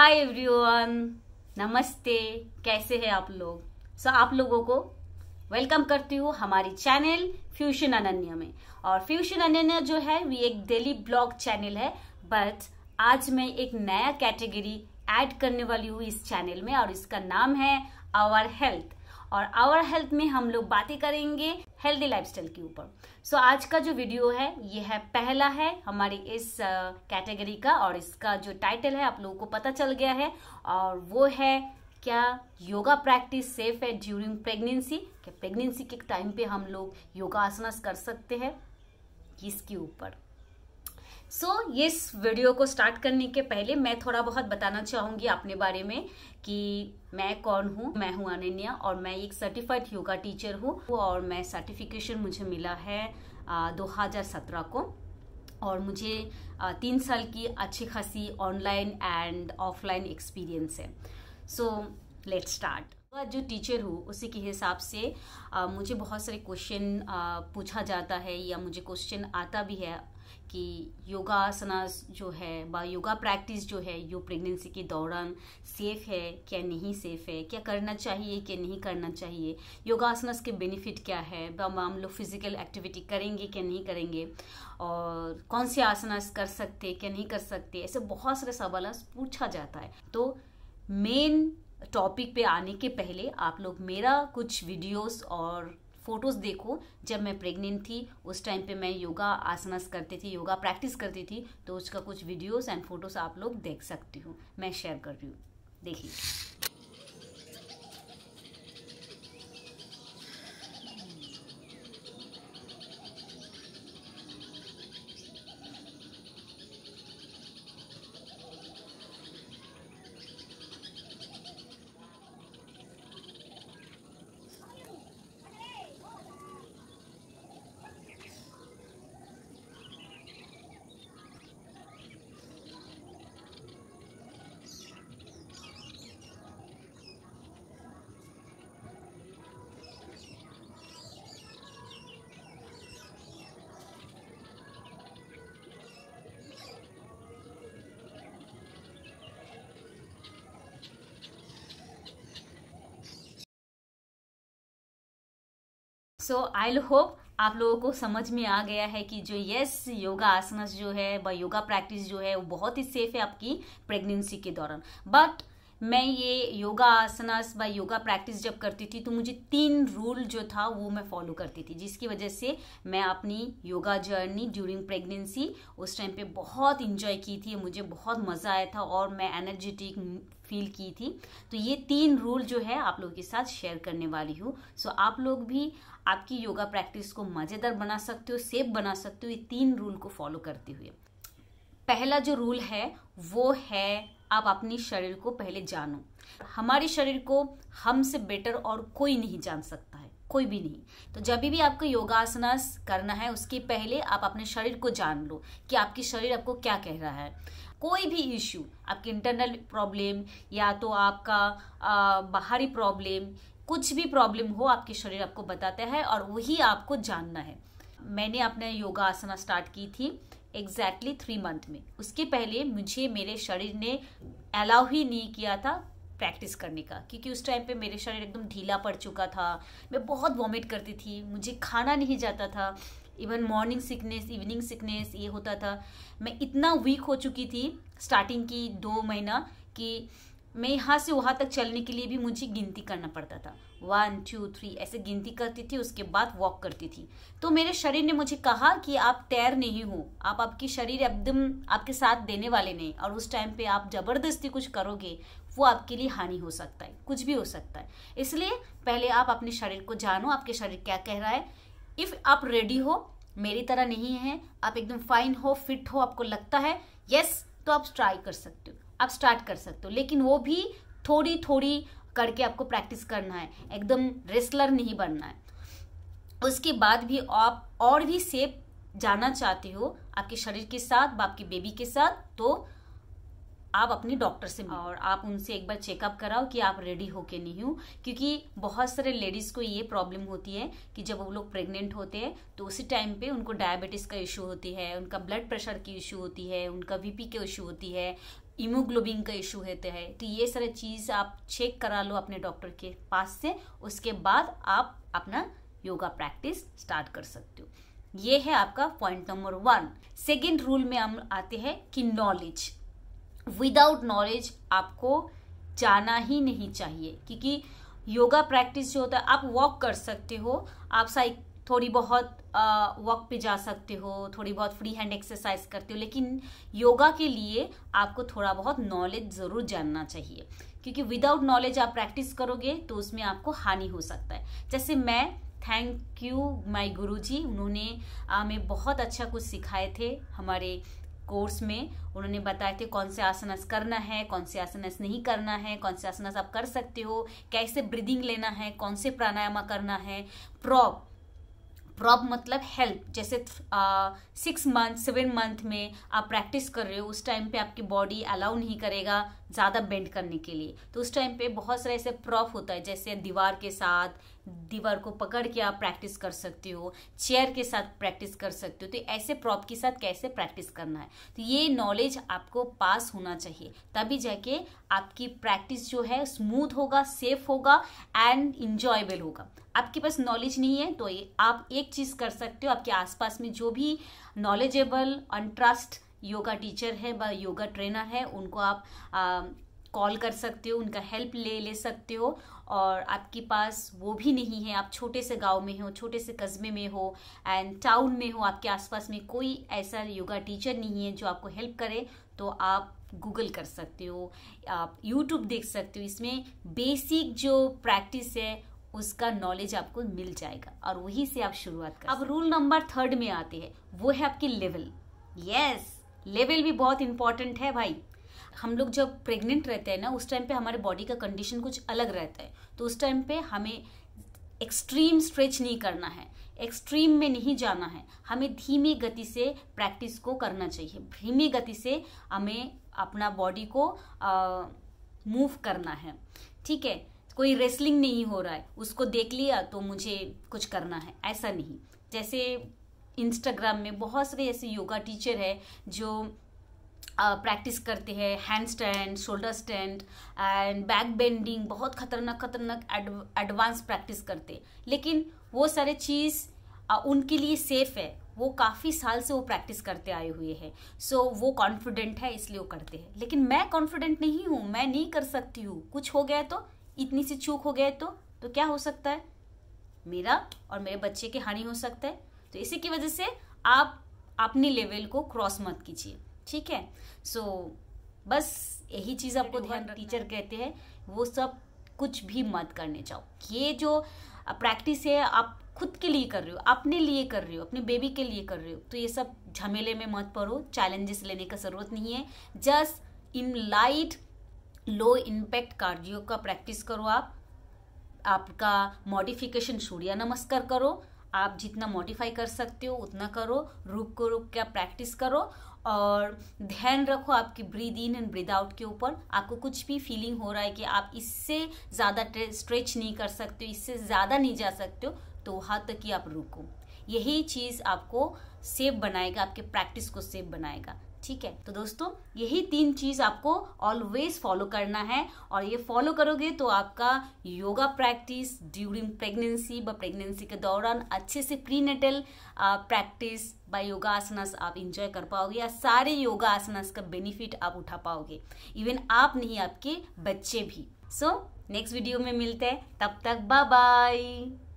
hi everyone नमस्ते कैसे हैं आप लोग सो so, आप लोगों को वेलकम करती हूँ हमारी चैनल फ्यूशन अनन्या में और फ्यूशन अनन्या जो है वी एक डेली ब्लॉग चैनल है बट आज मैं एक नया कैटेगरी ऐड करने वाली हूँ इस चैनल में और इसका नाम है आवर हेल्थ और आवर हेल्थ में हम लोग बातें करेंगे हेल्दी लाइफस्टाइल के ऊपर सो so, आज का जो वीडियो है ये है पहला है हमारी इस कैटेगरी का और इसका जो टाइटल है आप लोगों को पता चल गया है और वो है क्या योगा प्रैक्टिस सेफ है ड्यूरिंग प्रेगनेंसी क्या प्रेगनेंसी के टाइम पे हम लोग योगासनास कर सकते हैं इसके ऊपर सो so, इस वीडियो को स्टार्ट करने के पहले मैं थोड़ा बहुत बताना चाहूंगी अपने बारे में कि मैं कौन हूँ मैं हूँ अनन्या और मैं एक सर्टिफाइड योगा टीचर हूँ और मैं सर्टिफिकेशन मुझे मिला है आ, 2017 को और मुझे आ, तीन साल की अच्छी खासी ऑनलाइन एंड ऑफलाइन एक्सपीरियंस है सो लेट स्टार्ट जो टीचर हूँ उसी के हिसाब से आ, मुझे बहुत सारे क्वेश्चन पूछा जाता है या मुझे क्वेश्चन आता भी है कि आसना जो है बा योगा प्रैक्टिस जो है यो प्रेगनेंसी के दौरान सेफ है क्या नहीं सेफ है क्या करना चाहिए क्या नहीं करना चाहिए योगासनास के बेनिफिट क्या है हम लोग फिजिकल एक्टिविटी करेंगे क्या नहीं करेंगे और कौन से आसनास कर सकते क्या नहीं कर सकते ऐसे बहुत सारे सवाल पूछा जाता है तो मेन टॉपिक पे आने के पहले आप लोग मेरा कुछ वीडियोस और फ़ोटोज़ देखो जब मैं प्रेग्नेंट थी उस टाइम पे मैं योगा आसनस करती थी योगा प्रैक्टिस करती थी तो उसका कुछ वीडियोस एंड फोटोज़ आप लोग देख सकती हो मैं शेयर कर रही हूँ देखिए सो आई होप आप लोगों को समझ में आ गया है कि जो यस योगा आसनस जो है व योगा प्रैक्टिस जो है वो बहुत ही सेफ है आपकी प्रेगनेंसी के दौरान बट मैं ये योगा आसनास व योगा प्रैक्टिस जब करती थी तो मुझे तीन रूल जो था वो मैं फॉलो करती थी जिसकी वजह से मैं अपनी योगा जर्नी ड्यूरिंग प्रेगनेंसी उस टाइम पे बहुत इन्जॉय की थी मुझे बहुत मज़ा आया था और मैं एनर्जेटिक फील की थी तो ये तीन रूल जो है आप लोगों के साथ शेयर करने वाली हूँ सो so, आप लोग भी आपकी योगा प्रैक्टिस को मज़ेदार बना सकते हो सेफ बना सकते हो ये तीन रूल को फॉलो करते हुए पहला जो रूल है वो है आप अपने शरीर को पहले जानो हमारे शरीर को हमसे बेटर और कोई नहीं जान सकता है कोई भी नहीं तो जब भी आपको योगासना करना है उसके पहले आप अपने शरीर को जान लो कि आपकी शरीर आपको क्या कह रहा है कोई भी इश्यू आपकी इंटरनल प्रॉब्लम या तो आपका आ, बाहरी प्रॉब्लम कुछ भी प्रॉब्लम हो आपके शरीर आपको बताता है और वही आपको जानना है मैंने अपने योगासना स्टार्ट की थी एग्जैक्टली थ्री मंथ में उसके पहले मुझे मेरे शरीर ने अलाउ ही नहीं किया था प्रैक्टिस करने का क्योंकि उस टाइम पे मेरे शरीर एकदम ढीला पड़ चुका था मैं बहुत वॉमिट करती थी मुझे खाना नहीं जाता था even morning sickness evening sickness ये होता था मैं इतना वीक हो चुकी थी स्टार्टिंग की दो महीना कि मैं यहाँ से वहाँ तक चलने के लिए भी मुझे गिनती करना पड़ता था वन टू थ्री ऐसे गिनती करती थी उसके बाद वॉक करती थी तो मेरे शरीर ने मुझे कहा कि आप तैर नहीं हो आप आपके शरीर एकदम आपके साथ देने वाले नहीं और उस टाइम पे आप ज़बरदस्ती कुछ करोगे वो आपके लिए हानि हो सकता है कुछ भी हो सकता है इसलिए पहले आप अपने शरीर को जानो आपके शरीर क्या कह रहा है इफ़ आप रेडी हो मेरी तरह नहीं है आप एकदम फाइन हो फिट हो आपको लगता है यस तो आप ट्राई कर सकते हो आप स्टार्ट कर सकते हो लेकिन वो भी थोड़ी थोड़ी करके आपको प्रैक्टिस करना है एकदम रेसलर नहीं बनना है उसके बाद भी आप और भी सेफ जाना चाहते हो आपके शरीर के साथ व आपके बेबी के साथ तो आप अपने डॉक्टर से और आप उनसे एक बार चेकअप कराओ कि आप रेडी हो के नहीं हो क्योंकि बहुत सारे लेडीज़ को ये प्रॉब्लम होती है कि जब वो लोग प्रेग्नेंट होते हैं तो उसी टाइम पे उनको डायबिटीज़ का इशू होती है उनका ब्लड प्रेशर की इशू होती है उनका बीपी के इशू होती है इमोग्लोबिन का इशू होता है तो ये सारे चीज़ आप चेक करा लो अपने डॉक्टर के पास से उसके बाद आप अपना योगा प्रैक्टिस स्टार्ट कर सकते हो ये है आपका point number one second rule में हम आते हैं कि नॉलेज विदाउट नॉलेज आपको जाना ही नहीं चाहिए क्योंकि योगा प्रैक्टिस जो होता है आप वॉक कर सकते हो आप साइक थोड़ी बहुत वॉक पे जा सकते हो थोड़ी बहुत फ्री हैंड एक्सरसाइज करते हो लेकिन योगा के लिए आपको थोड़ा बहुत नॉलेज ज़रूर जानना चाहिए क्योंकि विदाउट नॉलेज आप प्रैक्टिस करोगे तो उसमें आपको हानि हो सकता है जैसे मैं थैंक यू माय गुरुजी उन्होंने हमें बहुत अच्छा कुछ सिखाए थे हमारे कोर्स में उन्होंने बताए थे कौन से आसनस करना है कौन से आसनस नहीं करना है कौन से आसनस आप कर सकते हो कैसे ब्रीदिंग लेना है कौन से प्राणायामा करना है प्रॉप प्रॉब मतलब हेल्प जैसे सिक्स मंथ सेवन मंथ में आप प्रैक्टिस कर रहे हो उस टाइम पे आपकी बॉडी अलाउ नहीं करेगा ज़्यादा बेंड करने के लिए तो उस टाइम पे बहुत सारे ऐसे प्रॉप होता है जैसे दीवार के साथ दीवार को पकड़ के आप प्रैक्टिस कर सकते हो चेयर के साथ प्रैक्टिस कर सकते हो तो ऐसे प्रॉप के साथ कैसे प्रैक्टिस करना है तो ये नॉलेज आपको पास होना चाहिए तभी जाके आपकी प्रैक्टिस जो है स्मूथ होगा सेफ होगा एंड इंजॉयबल होगा आपके पास नॉलेज नहीं है तो ये आप एक चीज़ कर सकते हो आपके आसपास में जो भी नॉलेजेबल अनट्रस्ट योगा टीचर है व योगा ट्रेनर है उनको आप आ, कॉल कर सकते हो उनका हेल्प ले ले सकते हो और आपके पास वो भी नहीं है आप छोटे से गांव में हो छोटे से कस्बे में हो एंड टाउन में हो आपके आसपास में कोई ऐसा योगा टीचर नहीं है जो आपको हेल्प करे तो आप गूगल कर सकते हो आप यूट्यूब देख सकते हो इसमें बेसिक जो प्रैक्टिस है उसका नॉलेज आपको मिल जाएगा और वहीं से आप शुरुआत कर अब रूल नंबर थर्ड में आते हैं वो है आपकी लेवल यस लेवल भी बहुत इंपॉर्टेंट है भाई हम लोग जब प्रेग्नेंट रहते हैं ना उस टाइम पे हमारे बॉडी का कंडीशन कुछ अलग रहता है तो उस टाइम पे हमें एक्सट्रीम स्ट्रेच नहीं करना है एक्सट्रीम में नहीं जाना है हमें धीमी गति से प्रैक्टिस को करना चाहिए धीमी गति से हमें अपना बॉडी को मूव करना है ठीक है कोई रेसलिंग नहीं हो रहा है उसको देख लिया तो मुझे कुछ करना है ऐसा नहीं जैसे इंस्टाग्राम में बहुत सारे ऐसे योगा टीचर है जो प्रैक्टिस करते हैं handstand shoulder stand and back bending बहुत खतरनाक खतरनाक एडवांस प्रैक्टिस करते लेकिन वो सारे चीज़ उनके लिए सेफ है वो काफ़ी साल से वो प्रैक्टिस करते आए हुए हैं सो so, वो कॉन्फिडेंट है इसलिए वो करते हैं लेकिन मैं कॉन्फिडेंट नहीं हूँ मैं नहीं कर सकती हूँ कुछ हो गया तो इतनी सी चूक हो गया तो तो क्या हो सकता है मेरा और मेरे बच्चे की हानि हो सकता है तो इसी की वजह से आप अपने लेवल को क्रॉस मत कीजिए ठीक है सो so, बस यही चीज़ आपको ध्यान टीचर कहते हैं वो सब कुछ भी मत करने जाओ ये जो प्रैक्टिस है आप खुद के लिए कर रहे हो अपने लिए कर रहे हो अपने बेबी के लिए कर रहे हो तो ये सब झमेले में मत पड़ो चैलेंजेस लेने का ज़रूरत नहीं है just in light low impact cardio का प्रैक्टिस करो आप आपका मॉडिफिकेशन सूर्य नमस्कार करो आप जितना मॉडिफाई कर सकते हो उतना करो रुक को रुक के प्रैक्टिस करो और ध्यान रखो आपकी breathe in and breathe out के ऊपर आपको कुछ भी फीलिंग हो रहा है कि आप इससे ज़्यादा स्ट्रेच नहीं कर सकते हो इससे ज़्यादा नहीं जा सकते हो तो वहाँ तक ही आप रुको यही चीज़ आपको सेफ बनाएगा आपके प्रैक्टिस को सेफ बनाएगा ठीक है तो दोस्तों यही तीन चीज आपको ऑलवेज फॉलो करना है और ये फॉलो करोगे तो आपका योगा प्रैक्टिस ड्यूरिंग प्रेगनेंसी व प्रेगनेंसी के दौरान अच्छे से प्रीनेटल प्रैक्टिस बाय योगा आसनस आप इंजॉय कर पाओगे या सारे योगा आसनस का बेनिफिट आप उठा पाओगे इवन आप नहीं आपके बच्चे भी सो so, नेक्स्ट वीडियो में मिलते हैं तब तक बाय बाय